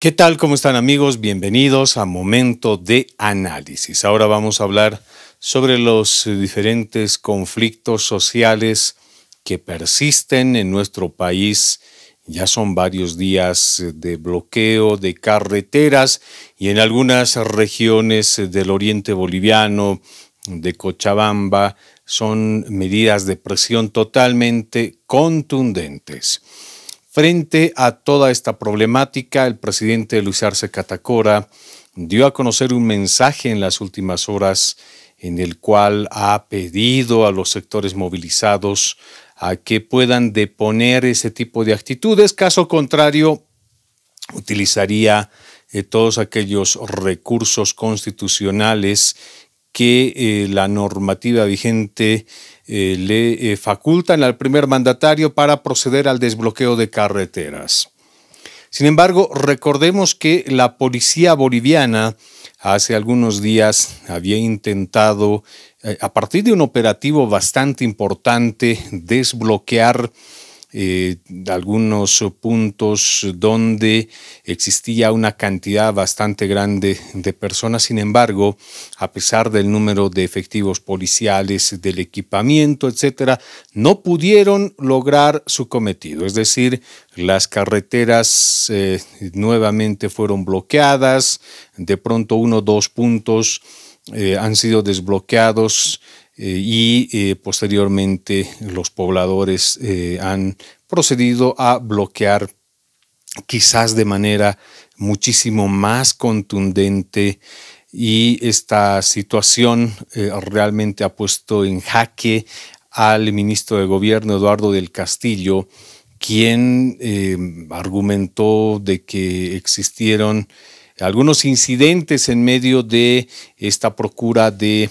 ¿Qué tal? ¿Cómo están amigos? Bienvenidos a Momento de Análisis. Ahora vamos a hablar sobre los diferentes conflictos sociales que persisten en nuestro país. Ya son varios días de bloqueo de carreteras y en algunas regiones del oriente boliviano, de Cochabamba, son medidas de presión totalmente contundentes. Frente a toda esta problemática, el presidente Luis Arce Catacora dio a conocer un mensaje en las últimas horas en el cual ha pedido a los sectores movilizados a que puedan deponer ese tipo de actitudes. Caso contrario, utilizaría eh, todos aquellos recursos constitucionales que eh, la normativa vigente eh, le eh, facultan al primer mandatario para proceder al desbloqueo de carreteras. Sin embargo, recordemos que la policía boliviana hace algunos días había intentado, eh, a partir de un operativo bastante importante, desbloquear eh, algunos puntos donde existía una cantidad bastante grande de personas. Sin embargo, a pesar del número de efectivos policiales, del equipamiento, etcétera, no pudieron lograr su cometido. Es decir, las carreteras eh, nuevamente fueron bloqueadas, de pronto uno o dos puntos eh, han sido desbloqueados eh, y eh, posteriormente los pobladores eh, han procedido a bloquear quizás de manera muchísimo más contundente y esta situación realmente ha puesto en jaque al ministro de Gobierno Eduardo del Castillo, quien argumentó de que existieron algunos incidentes en medio de esta procura de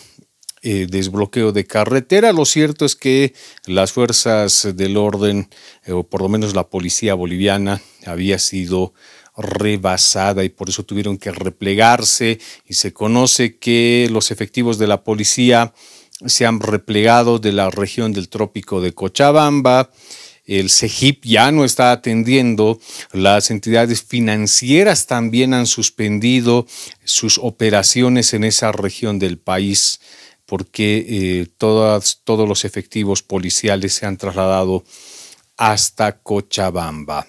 eh, desbloqueo de carretera. Lo cierto es que las fuerzas del orden, eh, o por lo menos la policía boliviana, había sido rebasada y por eso tuvieron que replegarse y se conoce que los efectivos de la policía se han replegado de la región del trópico de Cochabamba el CEGIP ya no está atendiendo, las entidades financieras también han suspendido sus operaciones en esa región del país porque eh, todos los efectivos policiales se han trasladado hasta Cochabamba.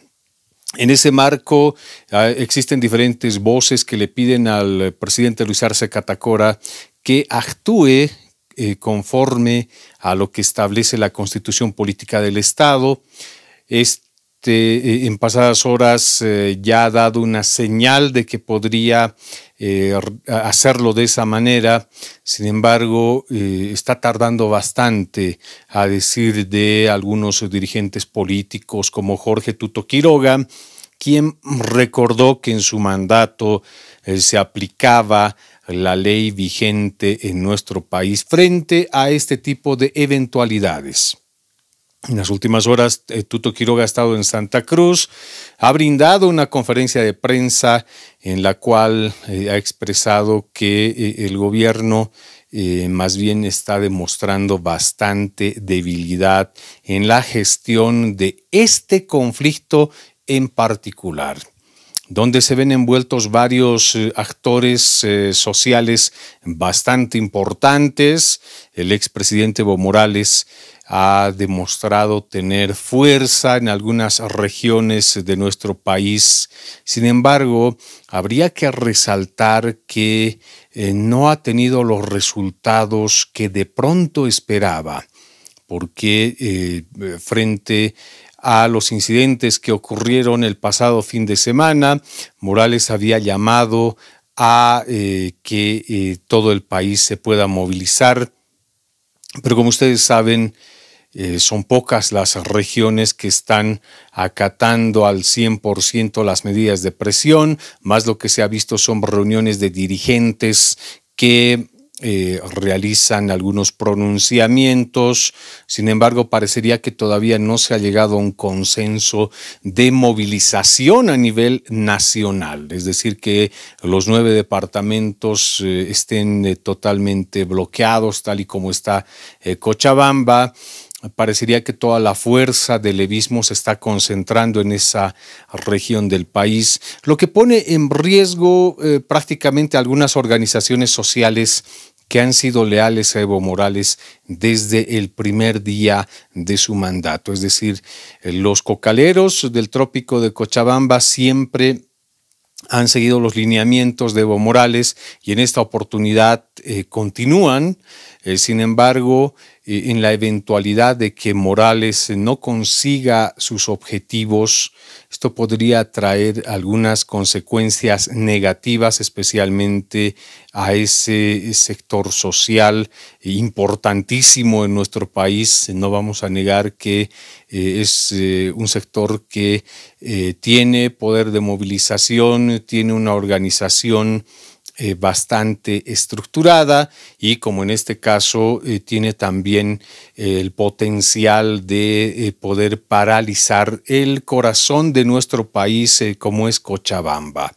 En ese marco ah, existen diferentes voces que le piden al presidente Luis Arce Catacora que actúe eh, conforme a lo que establece la constitución política del Estado. Este este, eh, en pasadas horas eh, ya ha dado una señal de que podría eh, hacerlo de esa manera, sin embargo, está tardando bastante, a decir de algunos dirigentes políticos como Jorge Tuto Quiroga, quien recordó que en su mandato se aplicaba la ley vigente en nuestro país frente a este tipo de eventualidades. En las últimas horas, eh, Tuto Quiroga ha estado en Santa Cruz, ha brindado una conferencia de prensa en la cual eh, ha expresado que eh, el gobierno más bien está demostrando bastante debilidad en la gestión de este conflicto en particular donde se ven envueltos varios actores sociales bastante importantes. El expresidente Evo Morales ha demostrado tener fuerza en algunas regiones de nuestro país. Sin embargo, habría que resaltar que eh, no ha tenido los resultados que de pronto esperaba, porque eh, frente a los incidentes que ocurrieron el pasado fin de semana, Morales había llamado a eh, que todo el país se pueda movilizar. Pero como ustedes saben, eh, son pocas las regiones que están acatando al 100% las medidas de presión, más lo que se ha visto son reuniones de dirigentes que eh, realizan algunos pronunciamientos, sin embargo parecería que todavía no se ha llegado a un consenso de movilización a nivel nacional, es decir, que los nueve departamentos eh, estén totalmente bloqueados, tal y como está Cochabamba parecería que toda la fuerza del levismo se está concentrando en esa región del país, lo que pone en riesgo eh, prácticamente algunas organizaciones sociales que han sido leales a Evo Morales desde el primer día de su mandato. Es decir, eh, los cocaleros del trópico de Cochabamba siempre han seguido los lineamientos de Evo Morales y en esta oportunidad eh, continúan eh, sin embargo, eh, en la eventualidad de que Morales eh, no consiga sus objetivos, esto podría traer algunas consecuencias negativas, especialmente a ese sector social importantísimo en nuestro país. No vamos a negar que es un sector que tiene poder de movilización, tiene una organización eh, bastante estructurada y como en este caso eh, tiene también eh, el potencial de poder paralizar el corazón de nuestro país como es Cochabamba.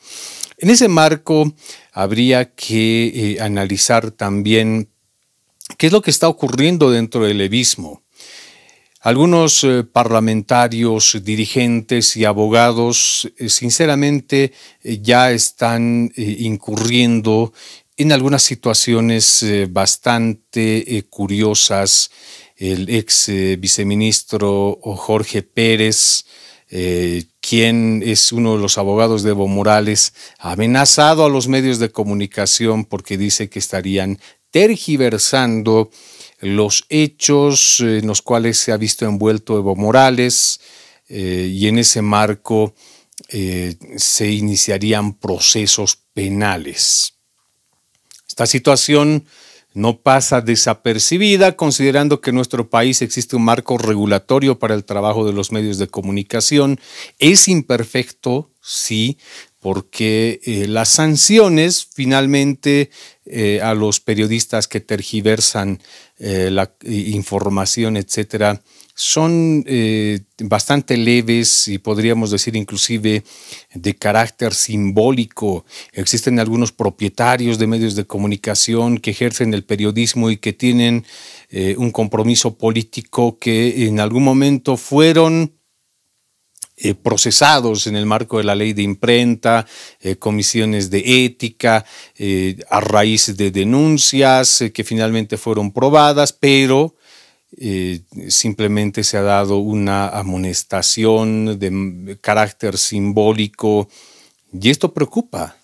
En ese marco habría que analizar también qué es lo que está ocurriendo dentro del Evismo. Algunos eh, parlamentarios, dirigentes y abogados eh, sinceramente eh, ya están incurriendo en algunas situaciones bastante curiosas. El ex viceministro Jorge Pérez, quien es uno de los abogados de Evo Morales, ha amenazado a los medios de comunicación porque dice que estarían tergiversando los hechos eh, en los cuales se ha visto envuelto Evo Morales eh, y en ese marco eh, se iniciarían procesos penales. Esta situación no pasa desapercibida, considerando que en nuestro país existe un marco regulatorio para el trabajo de los medios de comunicación. Es imperfecto, sí, porque eh, las sanciones finalmente eh, a los periodistas que tergiversan eh, la información, etcétera, son bastante leves y podríamos decir inclusive de carácter simbólico. Existen algunos propietarios de medios de comunicación que ejercen el periodismo y que tienen un compromiso político que en algún momento fueron eh, procesados en el marco de la ley de imprenta, eh, comisiones de ética, eh, a raíz de denuncias que finalmente fueron probadas, pero simplemente se ha dado una amonestación de carácter simbólico y esto preocupa.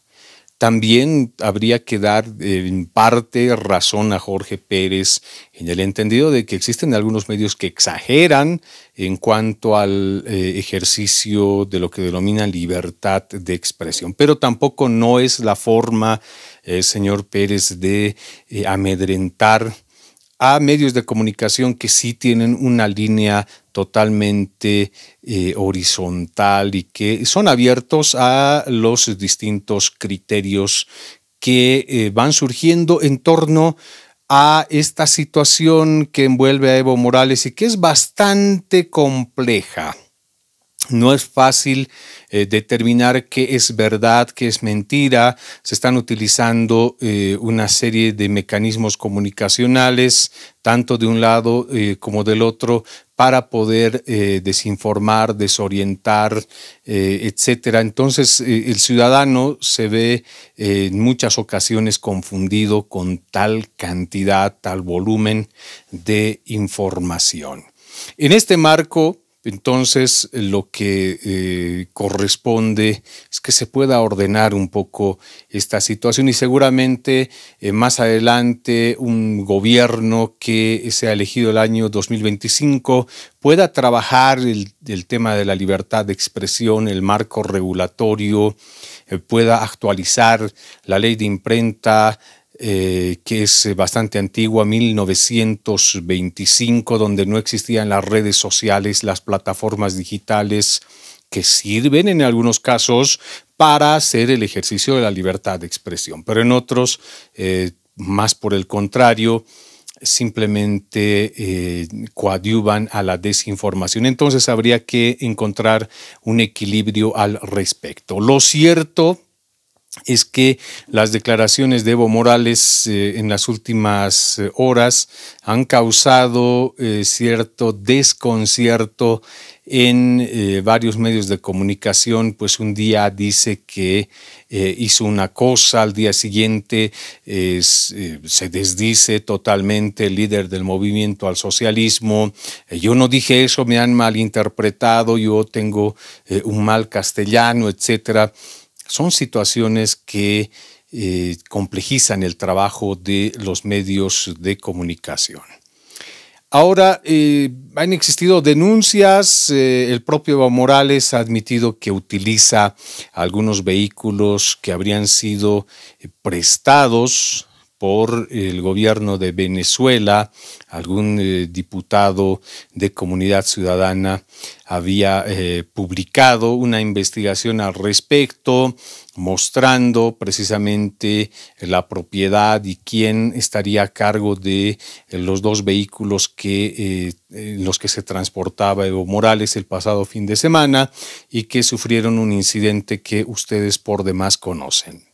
También habría que dar eh, en parte razón a Jorge Pérez en el entendido de que existen algunos medios que exageran en cuanto al eh, ejercicio de lo que denomina libertad de expresión, pero tampoco no es la forma, eh, señor Pérez, de amedrentar a medios de comunicación que sí tienen una línea totalmente eh, horizontal y que son abiertos a los distintos criterios que eh, van surgiendo en torno a esta situación que envuelve a Evo Morales y que es bastante compleja. No es fácil eh, determinar qué es verdad, qué es mentira. Se están utilizando eh, una serie de mecanismos comunicacionales, tanto de un lado eh, como del otro, para poder desinformar, desorientar, etc. Entonces, el ciudadano se ve en muchas ocasiones confundido con tal cantidad, tal volumen de información. En este marco, entonces, lo que eh, corresponde es que se pueda ordenar un poco esta situación y seguramente eh, más adelante un gobierno que sea elegido el año 2025 pueda trabajar el, tema de la libertad de expresión, el marco regulatorio, eh, pueda actualizar la ley de imprenta, eh, que es eh, bastante antigua, 1925, donde no existían las redes sociales, las plataformas digitales que sirven en algunos casos para hacer el ejercicio de la libertad de expresión, pero en otros, eh, más por el contrario, simplemente coadyuvan a la desinformación. Entonces habría que encontrar un equilibrio al respecto. Lo cierto es que las declaraciones de Evo Morales eh, en las últimas eh, horas han causado eh, cierto desconcierto en varios medios de comunicación, pues un día dice que hizo una cosa, al día siguiente se desdice totalmente el líder del movimiento al socialismo. yo no dije eso, me han malinterpretado, yo tengo un mal castellano, etcétera son situaciones que eh, complejizan el trabajo de los medios de comunicación. Ahora, eh, han existido denuncias, eh, el propio Evo Morales ha admitido que utiliza algunos vehículos que habrían sido prestados por el gobierno de Venezuela, algún eh, diputado de Comunidad Ciudadana había eh, publicado una investigación al respecto, mostrando precisamente la propiedad y quién estaría a cargo de eh, los dos vehículos que, en los que se transportaba Evo Morales el pasado fin de semana y que sufrieron un incidente que ustedes por demás conocen.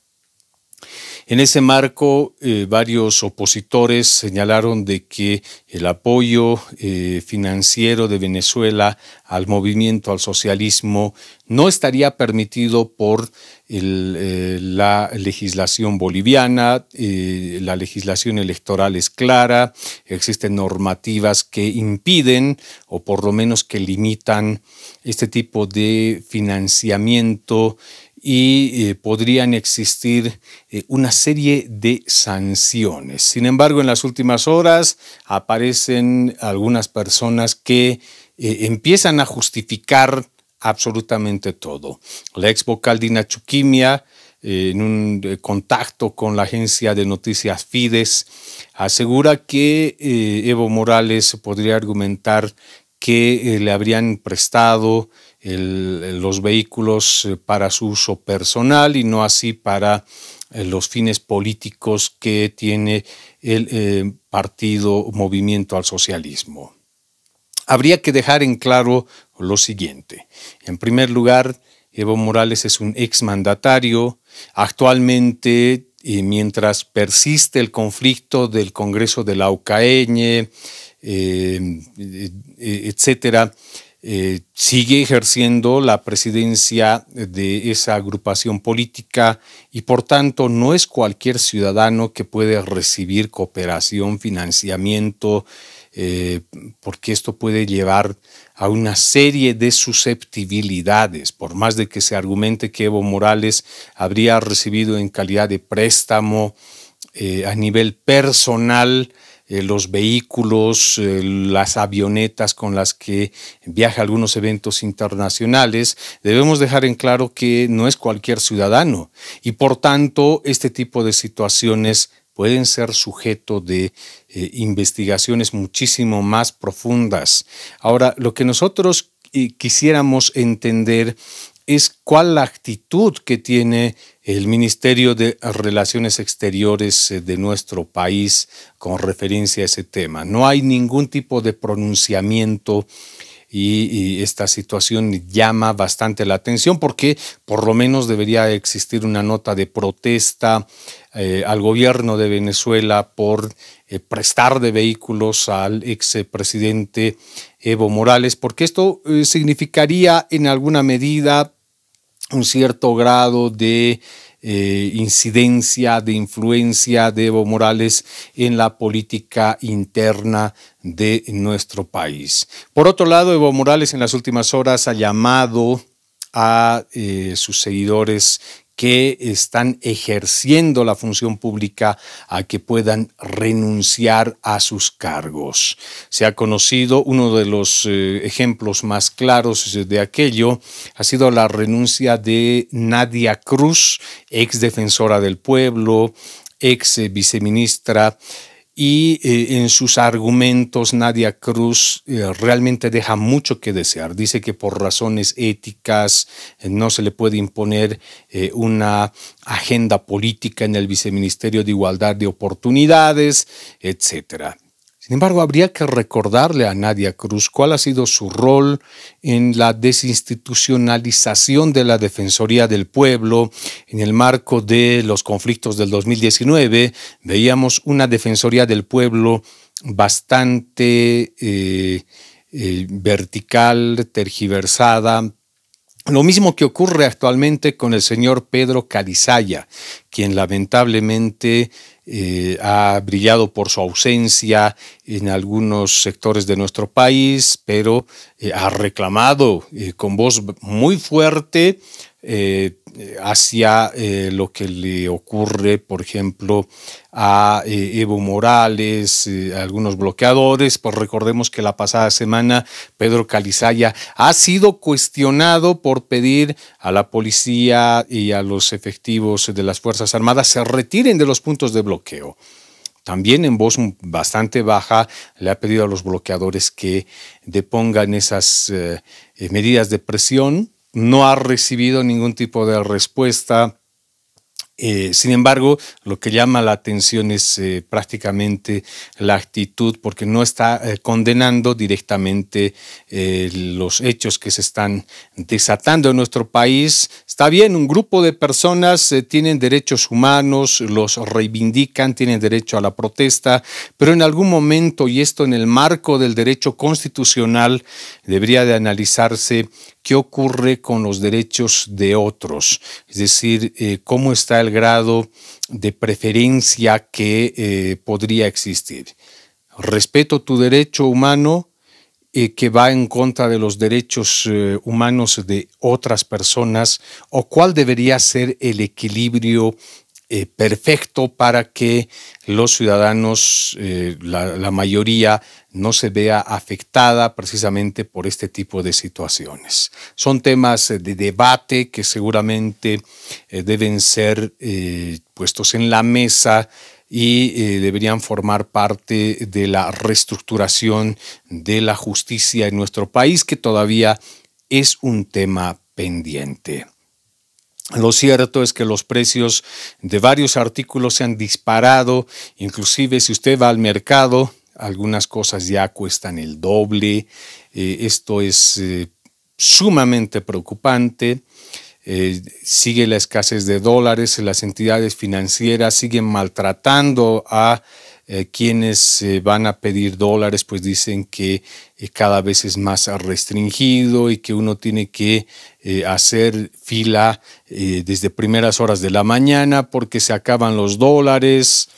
En ese marco, eh, varios opositores señalaron de que el apoyo eh, financiero de Venezuela al movimiento, al socialismo, no estaría permitido por eh, la legislación boliviana, la legislación electoral es clara, existen normativas que impiden o por lo menos que limitan este tipo de financiamiento y eh, podrían existir eh, una serie de sanciones. Sin embargo, en las últimas horas aparecen algunas personas que eh, empiezan a justificar absolutamente todo. La ex vocal Dina en un contacto con la agencia de noticias Fides, asegura que Evo Morales podría argumentar que le habrían prestado los vehículos eh, para su uso personal y no así para eh, los fines políticos que tiene el eh, partido movimiento al socialismo. Habría que dejar en claro lo siguiente. En primer lugar, Evo Morales es un exmandatario. Actualmente, mientras persiste el conflicto del Congreso de la UCAEñe, etcétera, eh, sigue ejerciendo la presidencia de esa agrupación política y por tanto no es cualquier ciudadano que puede recibir cooperación, financiamiento, eh, porque esto puede llevar a una serie de susceptibilidades, por más de que se argumente que Evo Morales habría recibido en calidad de préstamo eh, a nivel personal, eh, los vehículos, eh, las avionetas con las que viaja a algunos eventos internacionales, debemos dejar en claro que no es cualquier ciudadano y por tanto este tipo de situaciones pueden ser sujeto de eh, investigaciones muchísimo más profundas. Ahora, lo que nosotros quisiéramos entender es cuál la actitud que tiene el Ministerio de Relaciones Exteriores eh, de nuestro país con referencia a ese tema. No hay ningún tipo de pronunciamiento y, esta situación llama bastante la atención porque por lo menos debería existir una nota de protesta eh, al gobierno de Venezuela por eh, prestar de vehículos al expresidente Evo Morales, porque esto significaría en alguna medida un cierto grado de eh, incidencia, de influencia de Evo Morales en la política interna de nuestro país. Por otro lado, Evo Morales en las últimas horas ha llamado a eh, sus seguidores que están ejerciendo la función pública a que puedan renunciar a sus cargos. Se ha conocido uno de los eh, ejemplos más claros de aquello, ha sido la renuncia de Nadia Cruz, ex defensora del pueblo, ex viceministra y eh, en sus argumentos Nadia Cruz eh, realmente deja mucho que desear. Dice que por razones éticas eh, no se le puede imponer una agenda política en el Viceministerio de Igualdad de Oportunidades, etcétera. Sin embargo, habría que recordarle a Nadia Cruz cuál ha sido su rol en la desinstitucionalización de la Defensoría del Pueblo. En el marco de los conflictos del 2019, veíamos una Defensoría del Pueblo bastante eh, eh, vertical, tergiversada, lo mismo que ocurre actualmente con el señor Pedro Calizaya, quien lamentablemente eh, ha brillado por su ausencia en algunos sectores de nuestro país, pero eh, ha reclamado eh, con voz muy fuerte eh, hacia eh, lo que le ocurre, por ejemplo, a eh, Evo Morales, algunos bloqueadores. Pues recordemos que la pasada semana Pedro Calizaya ha sido cuestionado por pedir a la policía y a los efectivos de las Fuerzas Armadas se retiren de los puntos de bloqueo. También en voz bastante baja le ha pedido a los bloqueadores que depongan esas medidas de presión no ha recibido ningún tipo de respuesta eh, sin embargo, lo que llama la atención es eh, prácticamente la actitud, porque no está eh, condenando directamente los hechos que se están desatando en nuestro país. Está bien, un grupo de personas tienen derechos humanos, los reivindican, tienen derecho a la protesta, pero en algún momento, y esto en el marco del derecho constitucional, debería de analizarse qué ocurre con los derechos de otros, es decir, cómo está grado de preferencia que eh, podría existir. Respeto tu derecho humano eh, que va en contra de los derechos eh, humanos de otras personas o cuál debería ser el equilibrio eh, perfecto para que los ciudadanos, eh, la, mayoría, no se vea afectada precisamente por este tipo de situaciones. Son temas eh, de debate que seguramente deben ser puestos en la mesa y deberían formar parte de la reestructuración de la justicia en nuestro país, que todavía es un tema pendiente. Lo cierto es que los precios de varios artículos se han disparado, inclusive si usted va al mercado, algunas cosas ya cuestan el doble. Eh, esto es eh, sumamente preocupante. Eh, sigue la escasez de dólares, las entidades financieras siguen maltratando a eh, quienes eh, van a pedir dólares, pues dicen que eh, cada vez es más restringido y que uno tiene que hacer fila desde primeras horas de la mañana porque se acaban los dólares.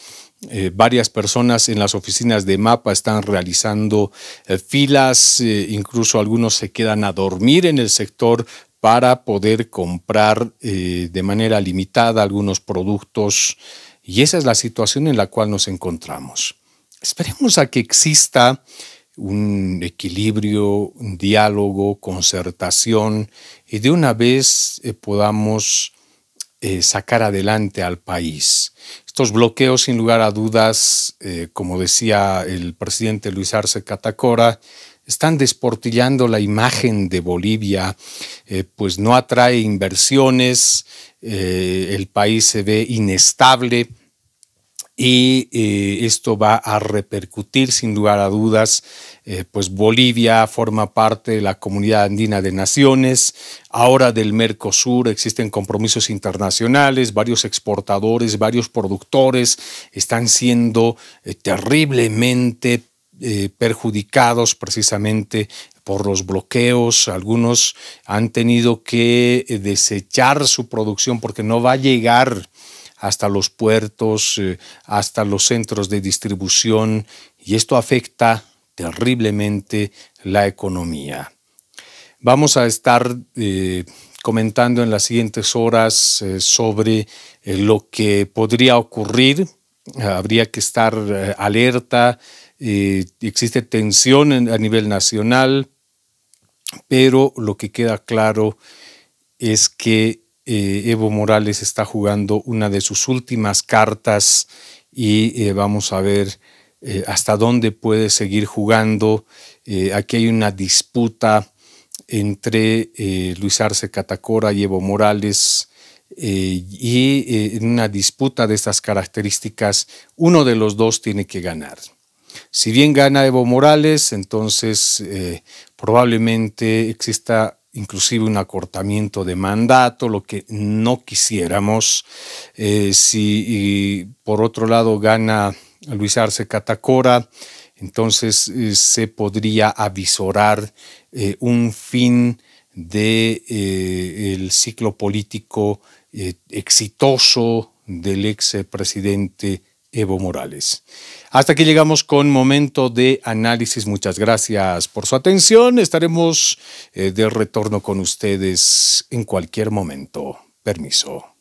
varias personas en las oficinas de mapa están realizando filas, incluso algunos se quedan a dormir en el sector para poder comprar de manera limitada algunos productos y esa es la situación en la cual nos encontramos. Esperemos a que exista un equilibrio, un diálogo, concertación y de una vez eh, podamos eh, sacar adelante al país. Estos bloqueos, sin lugar a dudas, eh, como decía el presidente Luis Arce Catacora, están desportillando la imagen de Bolivia, pues no atrae inversiones, eh, el país se ve inestable y eh, esto va a repercutir sin lugar a dudas, eh, pues Bolivia forma parte de la comunidad andina de naciones, ahora del Mercosur existen compromisos internacionales, varios exportadores, varios productores están siendo terriblemente perjudicados precisamente por los bloqueos, algunos han tenido que eh, desechar su producción porque no va a llegar hasta los puertos, eh, hasta los centros de distribución y esto afecta terriblemente la economía. Vamos a estar eh, comentando en las siguientes horas sobre lo que podría ocurrir. Habría que estar alerta. existe tensión a nivel nacional pero lo que queda claro es que eh, Evo Morales está jugando una de sus últimas cartas y eh, vamos a ver eh, hasta dónde puede seguir jugando. aquí hay una disputa entre Luis Arce Catacora y Evo Morales. y en una disputa de estas características, uno de los dos tiene que ganar. Si bien gana Evo Morales, entonces eh, probablemente exista inclusive un acortamiento de mandato, lo que no quisiéramos. Eh, si por otro lado gana Luis Arce Catacora, entonces eh, se podría avisorar un fin del de, ciclo político exitoso del ex presidente Evo Morales. Hasta aquí llegamos con momento de análisis. Muchas gracias por su atención. Estaremos eh, de retorno con ustedes en cualquier momento. Permiso.